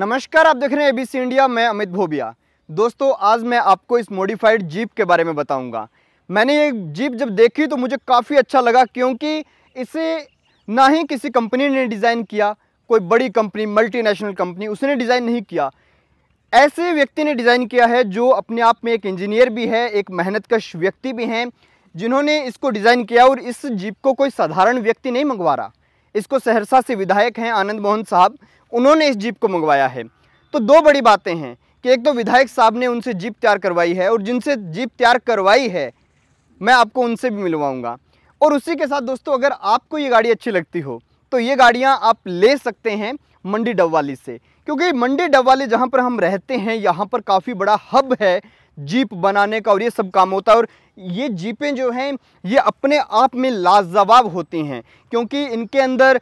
नमस्कार आप देख रहे हैं एबीसी इंडिया मैं अमित भोबिया दोस्तों आज मैं आपको इस मॉडिफाइड जीप के बारे में बताऊंगा मैंने ये जीप जब देखी तो मुझे काफ़ी अच्छा लगा क्योंकि इसे ना ही किसी कंपनी ने डिज़ाइन किया कोई बड़ी कंपनी मल्टीनेशनल कंपनी उसने डिज़ाइन नहीं किया ऐसे व्यक्ति ने डिज़ाइन किया है जो अपने आप में एक इंजीनियर भी है एक मेहनतकश व्यक्ति भी हैं जिन्होंने इसको डिज़ाइन किया और इस जीप को कोई साधारण व्यक्ति नहीं मंगवा रहा इसको सहरसा से विधायक हैं आनंद मोहन साहब उन्होंने इस जीप को मंगवाया है तो दो बड़ी बातें हैं कि एक तो विधायक साहब ने उनसे जीप तैयार करवाई है और जिनसे जीप तैयार करवाई है मैं आपको उनसे भी मिलवाऊंगा और उसी के साथ दोस्तों अगर आपको ये गाड़ी अच्छी लगती हो तो ये गाड़ियाँ आप ले सकते हैं मंडी डब्वाली से क्योंकि मंडी डबवाली जहाँ पर हम रहते हैं यहाँ पर काफ़ी बड़ा हब है जीप बनाने का और ये सब काम होता है और ये जीपें जो हैं ये अपने आप में लाजवाब होती हैं क्योंकि इनके अंदर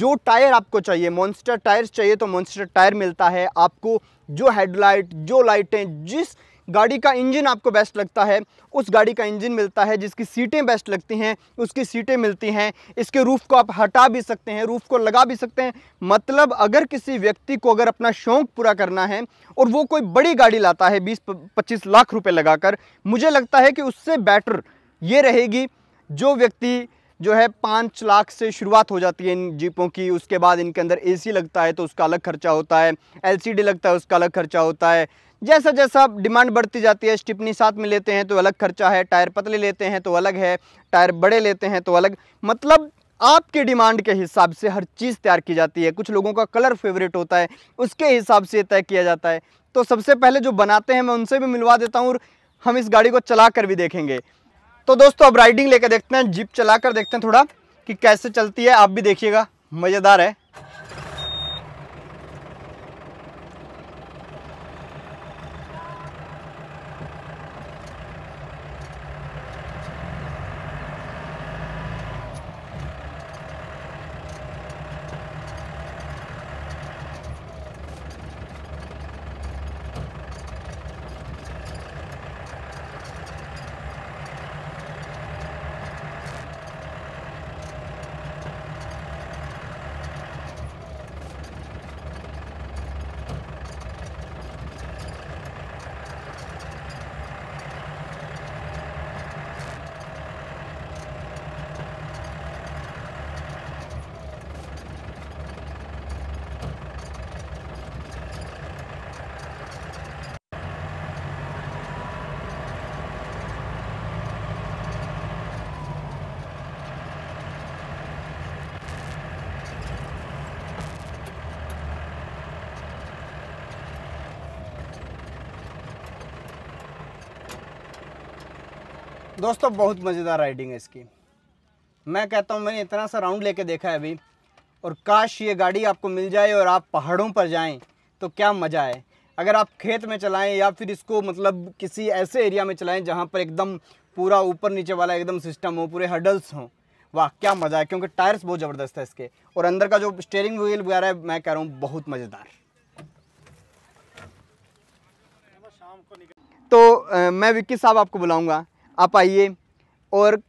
जो टायर आपको चाहिए मॉन्स्टर टायर चाहिए तो मॉन्स्टर टायर मिलता है आपको जो हेडलाइट जो लाइटें जिस गाड़ी का इंजन आपको बेस्ट लगता है उस गाड़ी का इंजन मिलता है जिसकी सीटें बेस्ट लगती हैं उसकी सीटें मिलती हैं इसके रूफ़ को आप हटा भी सकते हैं रूफ़ को लगा भी सकते हैं मतलब अगर किसी व्यक्ति को अगर अपना शौक़ पूरा करना है और वो कोई बड़ी गाड़ी लाता है बीस पच्चीस लाख रुपये लगाकर मुझे लगता है कि उससे बेटर ये रहेगी जो व्यक्ति जो है पाँच लाख से शुरुआत हो जाती है इन जीपों की उसके बाद इनके अंदर एसी लगता है तो उसका अलग खर्चा होता है एलसीडी लगता है उसका अलग खर्चा होता है जैसा जैसा डिमांड बढ़ती जाती है स्टिपनी साथ में लेते हैं तो अलग खर्चा है टायर पतले लेते हैं तो अलग है टायर बड़े लेते हैं तो अलग मतलब आपके डिमांड के हिसाब से हर चीज़ तैयार की जाती है कुछ लोगों का कलर फेवरेट होता है उसके हिसाब से तय किया जाता है तो सबसे पहले जो बनाते हैं मैं उनसे भी मिलवा देता हूँ और हम इस गाड़ी को चला कर भी देखेंगे तो दोस्तों अब राइडिंग लेकर देखते हैं जिप चला कर देखते हैं थोड़ा कि कैसे चलती है आप भी देखिएगा मज़ेदार है दोस्तों बहुत मज़ेदार राइडिंग है इसकी मैं कहता हूँ मैंने इतना सा राउंड लेके देखा है अभी और काश ये गाड़ी आपको मिल जाए और आप पहाड़ों पर जाएं तो क्या मज़ा है अगर आप खेत में चलाएं या फिर इसको मतलब किसी ऐसे एरिया में चलाएं जहाँ पर एकदम पूरा ऊपर नीचे वाला एकदम सिस्टम हो पूरे हडल्स हों वाह क्या मज़ा है क्योंकि टायर्स बहुत ज़बरदस्त है इसके और अंदर का जो स्टेयरिंग व्हील वगैरह है मैं कह रहा हूँ बहुत मज़ेदार तो आ, मैं विक्की साहब आपको बुलाऊँगा आप आइए और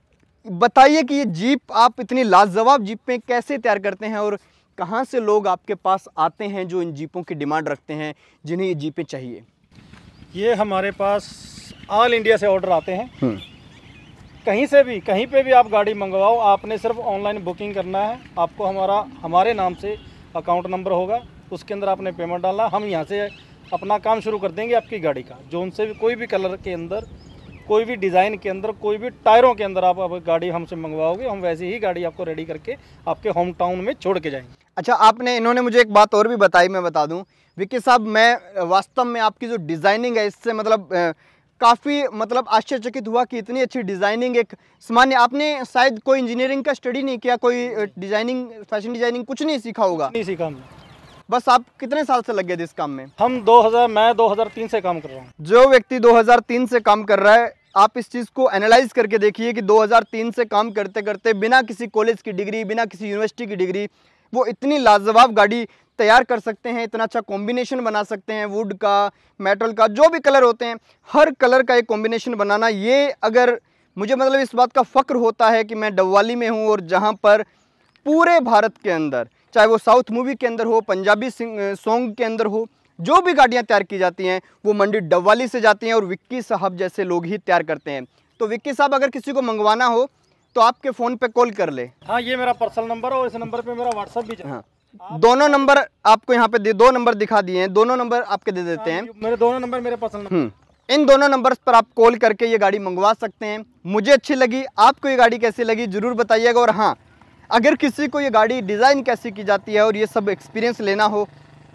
बताइए कि ये जीप आप इतनी लाजवाब जीपें कैसे तैयार करते हैं और कहाँ से लोग आपके पास आते हैं जो इन जीपों की डिमांड रखते हैं जिन्हें ये जीपें चाहिए ये हमारे पास ऑल इंडिया से ऑर्डर आते हैं हम्म। कहीं से भी कहीं पे भी आप गाड़ी मंगवाओ आपने सिर्फ ऑनलाइन बुकिंग करना है आपको हमारा हमारे नाम से अकाउंट नंबर होगा उसके अंदर आपने पेमेंट डालना हम यहाँ से अपना काम शुरू कर देंगे आपकी गाड़ी का जो उनसे भी कोई भी कलर के अंदर कोई भी डिज़ाइन के अंदर कोई भी टायरों के अंदर आप अब गाड़ी हमसे मंगवाओगे हम वैसे ही गाड़ी आपको रेडी करके आपके होम टाउन में छोड़ के जाएंगे अच्छा आपने इन्होंने मुझे एक बात और भी बताई मैं बता दूं विकी साहब मैं वास्तव में आपकी जो डिज़ाइनिंग है इससे मतलब काफ़ी मतलब आश्चर्यचकित हुआ कि इतनी अच्छी डिज़ाइनिंग एक सामान्य आपने शायद कोई इंजीनियरिंग का स्टडी नहीं किया कोई डिज़ाइनिंग फैशन डिज़ाइनिंग कुछ नहीं सीखा होगा नहीं सीखा हमने बस आप कितने साल से लग गए थे इस काम में हम 2000 मैं 2003 से काम कर रहा हूँ जो व्यक्ति 2003 से काम कर रहा है आप इस चीज़ को एनालाइज करके देखिए कि 2003 से काम करते करते बिना किसी कॉलेज की डिग्री बिना किसी यूनिवर्सिटी की डिग्री वो इतनी लाजवाब गाड़ी तैयार कर सकते हैं इतना अच्छा कॉम्बिनेशन बना सकते हैं वुड का मेटल का जो भी कलर होते हैं हर कलर का एक कॉम्बिनेशन बनाना ये अगर मुझे मतलब इस बात का फख्र होता है कि मैं डवाली में हूँ और जहाँ पर पूरे भारत के अंदर चाहे वो साउथ मूवी के अंदर हो पंजाबी सॉन्ग के अंदर हो जो भी गाड़ियाँ तैयार की जाती हैं वो मंडी डब्वाली से जाती हैं और विक्की साहब जैसे लोग ही तैयार करते हैं तो विक्की साहब अगर किसी को मंगवाना हो तो आपके फ़ोन पे कॉल कर ले हाँ ये मेरा पर्सनल नंबर और इस नंबर पे मेरा व्हाट्सअप भी हाँ दोनों नंबर आपको यहाँ पे दो नंबर दिखा दिए हैं दोनों नंबर आपके दे देते हैं मेरे दोनों नंबर मेरे पर्सनल हम्म। इन दोनों नंबर्स पर आप कॉल करके ये गाड़ी मंगवा सकते हैं मुझे अच्छी लगी आपको ये गाड़ी कैसी लगी ज़रूर बताइएगा और हाँ अगर किसी को ये गाड़ी डिज़ाइन कैसी की जाती है और ये सब एक्सपीरियंस लेना हो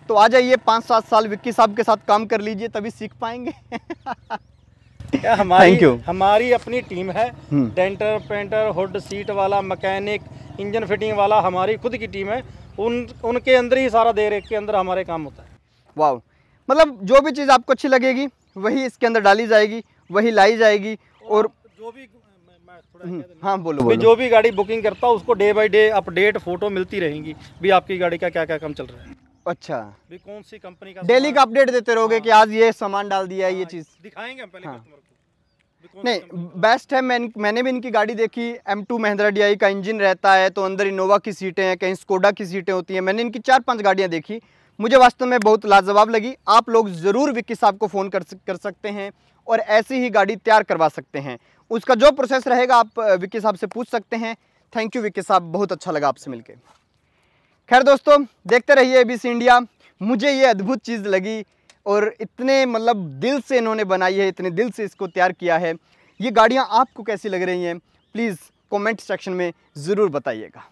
तो आ जाइए पाँच सात साल विक्की साहब के साथ काम कर लीजिए तभी सीख पाएंगे हमारी हमारी अपनी टीम है हम्म। डेंटर पेंटर हुड सीट वाला मैकेनिक इंजन फिटिंग वाला हमारी खुद की टीम है उन उनके अंदर ही सारा देर के अंदर हमारे काम होता है वाह मतलब जो भी चीज़ आपको अच्छी लगेगी वही इसके अंदर डाली जाएगी वही लाई जाएगी और जो भी हम्म। हाँ बोलो, बोलो जो भी गाड़ी बुकिंग करता हूँ उसको day by day update photo मिलती रहेंगी भी आपकी गाड़ी का क्या क्या काम चल रहा है अच्छा भी कौन सी कंपनी का डेली का अपडेट देते रहोगे हाँ। कि आज ये सामान डाल दिया है ये हाँ, चीज़ दिखाएंगे हम पहले हाँ। नहीं बेस्ट है मैं मैंने भी इनकी गाड़ी देखी एम टू महिंद्रा डी का इंजन रहता है तो अंदर इनोवा की सीटें हैं कहीं स्कोडा की सीटें होती हैं मैंने इनकी चार पांच गाड़ियां देखी मुझे वास्तव में बहुत लाजवाब लगी आप लोग ज़रूर विक्की साहब को फ़ोन कर कर सकते हैं और ऐसी ही गाड़ी तैयार करवा सकते हैं उसका जो प्रोसेस रहेगा आप विक्की साहब से पूछ सकते हैं थैंक यू विक्की साहब बहुत अच्छा लगा आपसे मिलकर खैर दोस्तों देखते रहिए सी इंडिया मुझे ये अद्भुत चीज़ लगी और इतने मतलब दिल से इन्होंने बनाई है इतने दिल से इसको तैयार किया है ये गाड़ियाँ आपको कैसी लग रही हैं प्लीज़ कमेंट सेक्शन में ज़रूर बताइएगा